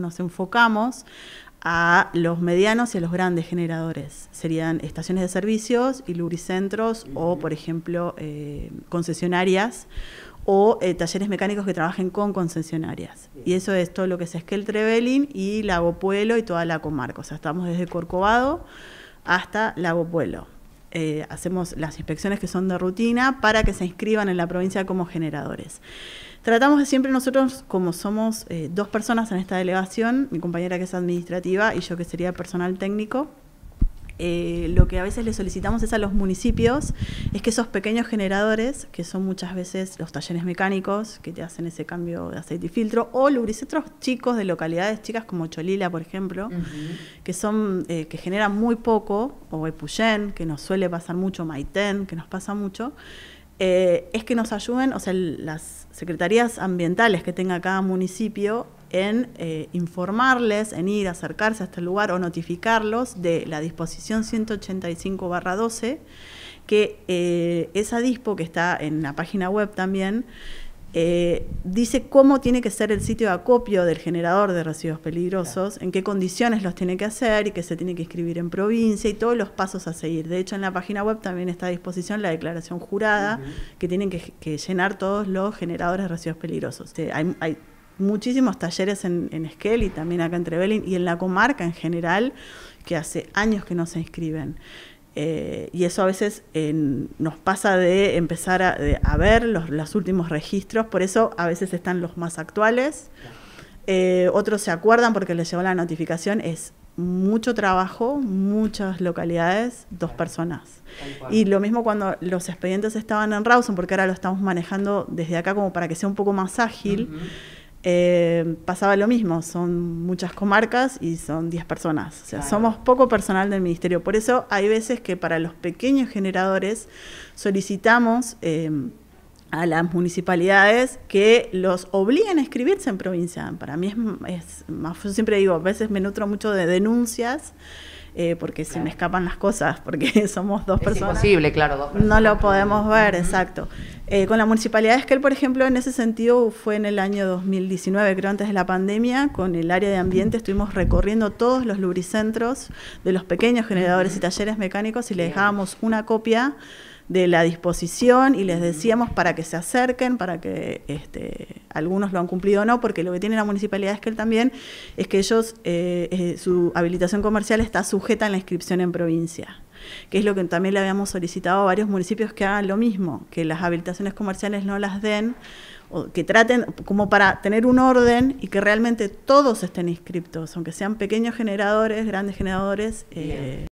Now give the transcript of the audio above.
nos enfocamos a los medianos y a los grandes generadores. Serían estaciones de servicios y lubricentros o, por ejemplo, eh, concesionarias o eh, talleres mecánicos que trabajen con concesionarias. Y eso es todo lo que es el Trevelin y Lago Puelo y toda la comarca. O sea, estamos desde Corcovado hasta Lago Puelo. Eh, hacemos las inspecciones que son de rutina para que se inscriban en la provincia como generadores. Tratamos de siempre nosotros, como somos eh, dos personas en esta delegación, mi compañera que es administrativa y yo que sería personal técnico, eh, lo que a veces le solicitamos es a los municipios, es que esos pequeños generadores, que son muchas veces los talleres mecánicos que te hacen ese cambio de aceite y filtro, o lubricetros chicos de localidades chicas como Cholila, por ejemplo, que son eh, que generan muy poco, o Epuyén, que nos suele pasar mucho, Maitén, que nos pasa mucho, eh, es que nos ayuden, o sea, las secretarías ambientales que tenga cada municipio en eh, informarles, en ir, a acercarse a este lugar o notificarlos de la disposición 185-12, que eh, esa dispo que está en la página web también, eh, dice cómo tiene que ser el sitio de acopio del generador de residuos peligrosos, en qué condiciones los tiene que hacer y que se tiene que escribir en provincia y todos los pasos a seguir. De hecho, en la página web también está a disposición la declaración jurada que tienen que, llenar todos los generadores de residuos peligrosos. Este, hay, hay muchísimos talleres en, en Esquel y también acá en Trevelin y en la comarca en general, que hace años que no se inscriben. Eh, y eso a veces eh, nos pasa de empezar a, ver los, últimos registros, por eso a veces están los más actuales. Eh, otros se acuerdan porque les llegó la notificación, es mucho trabajo, muchas localidades, dos personas. Y lo mismo cuando los expedientes estaban en Rawson, porque ahora lo estamos manejando desde acá como para que sea un poco más ágil. Eh, pasaba lo mismo, son muchas comarcas y son 10 personas, o sea, somos poco personal del ministerio, por eso hay veces que para los pequeños generadores solicitamos... Eh, a las municipalidades que los obliguen a escribirse en provincia. Para mí es, más, yo siempre digo, a veces me nutro mucho de denuncias. Eh, porque se me escapan las cosas, porque somos dos personas. Es imposible, claro, dos personas. No lo podemos ver, exacto. Eh, con la municipalidad que él, por ejemplo, en ese sentido fue en el año 2019, creo antes de la pandemia, con el área de ambiente estuvimos recorriendo todos los lubricentros de los pequeños generadores y talleres mecánicos y le dejábamos una copia de la disposición y les decíamos para que se acerquen, para que este, algunos lo han cumplido o no, porque lo que tiene la municipalidad es que él también es que ellos, eh, eh, su habilitación comercial está sujeta en la inscripción en provincia que es lo que también le habíamos solicitado a varios municipios que hagan lo mismo, que las habilitaciones comerciales no las den, o que traten como para tener un orden y que realmente todos estén inscriptos, aunque sean pequeños generadores, grandes generadores. Eh,